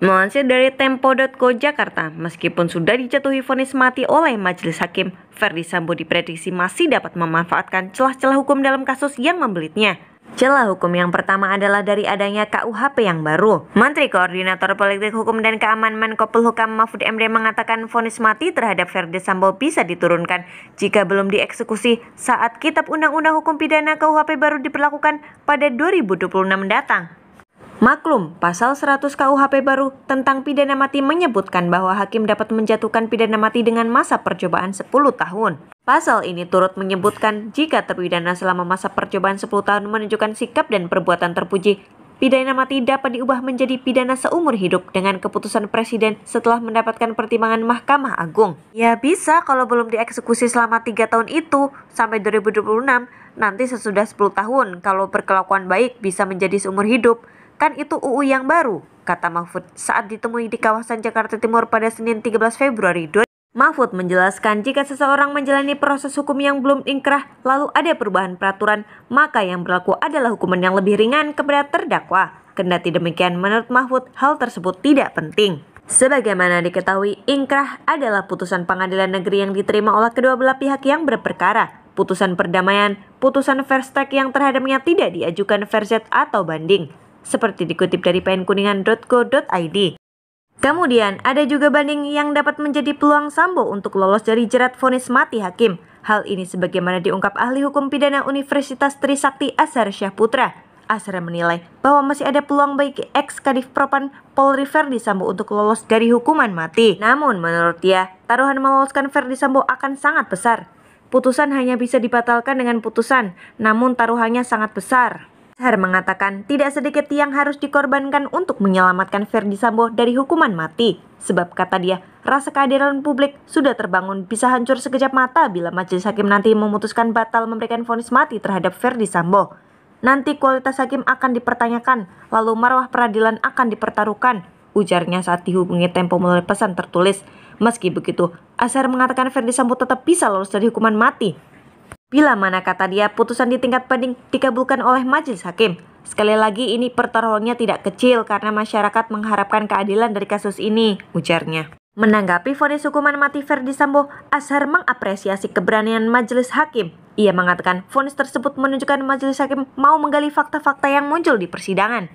Melansir dari Tempo.co Jakarta, meskipun sudah dijatuhi vonis mati oleh Majelis Hakim, Ferdi Sambo diprediksi masih dapat memanfaatkan celah-celah hukum dalam kasus yang membelitnya. Celah hukum yang pertama adalah dari adanya KUHP yang baru. Menteri Koordinator Politik Hukum dan Keamanan Menko Polhukam Mahfud MD mengatakan vonis mati terhadap Ferdi Sambo bisa diturunkan jika belum dieksekusi saat Kitab Undang-Undang Hukum Pidana KUHP baru diperlakukan pada 2026 mendatang. Maklum, pasal 100 KUHP baru tentang pidana mati menyebutkan bahwa hakim dapat menjatuhkan pidana mati dengan masa percobaan 10 tahun. Pasal ini turut menyebutkan jika terpidana selama masa percobaan 10 tahun menunjukkan sikap dan perbuatan terpuji, pidana mati dapat diubah menjadi pidana seumur hidup dengan keputusan presiden setelah mendapatkan pertimbangan Mahkamah Agung. Ya bisa kalau belum dieksekusi selama 3 tahun itu sampai 2026, nanti sesudah 10 tahun kalau berkelakuan baik bisa menjadi seumur hidup. Kan itu UU yang baru, kata Mahfud saat ditemui di kawasan Jakarta Timur pada Senin 13 Februari 2020. Mahfud menjelaskan jika seseorang menjalani proses hukum yang belum inkrah lalu ada perubahan peraturan, maka yang berlaku adalah hukuman yang lebih ringan kepada terdakwa. Kendati demikian, menurut Mahfud, hal tersebut tidak penting. Sebagaimana diketahui, inkrah adalah putusan pengadilan negeri yang diterima oleh kedua belah pihak yang berperkara, putusan perdamaian, putusan first yang terhadapnya tidak diajukan verset atau banding seperti dikutip dari penkuningan.co.id. Kemudian, ada juga banding yang dapat menjadi peluang Sambo untuk lolos dari jerat vonis mati hakim. Hal ini sebagaimana diungkap ahli hukum pidana Universitas Trisakti Asar Syahputra. Asar menilai bahwa masih ada peluang baik ex Kadif Propan Polri Verdi Sambo untuk lolos dari hukuman mati. Namun, menurut dia, taruhan meloloskan Verdi Sambo akan sangat besar. Putusan hanya bisa dibatalkan dengan putusan, namun taruhannya sangat besar. Her mengatakan tidak sedikit yang harus dikorbankan untuk menyelamatkan Ferdi Sambo dari hukuman mati. Sebab kata dia, rasa kehadiran publik sudah terbangun bisa hancur sekejap mata bila majelis hakim nanti memutuskan batal memberikan vonis mati terhadap Ferdi Sambo. Nanti kualitas hakim akan dipertanyakan, lalu marwah peradilan akan dipertaruhkan, ujarnya saat dihubungi Tempo melalui pesan tertulis. Meski begitu, Asar mengatakan Ferdi Sambo tetap bisa lolos dari hukuman mati Bila mana kata dia putusan di tingkat banding dikabulkan oleh majelis hakim. Sekali lagi ini pertaruhannya tidak kecil karena masyarakat mengharapkan keadilan dari kasus ini, ujarnya. Menanggapi vonis hukuman mati Verdi Sambo, Ashar mengapresiasi keberanian majelis hakim. Ia mengatakan vonis tersebut menunjukkan majelis hakim mau menggali fakta-fakta yang muncul di persidangan.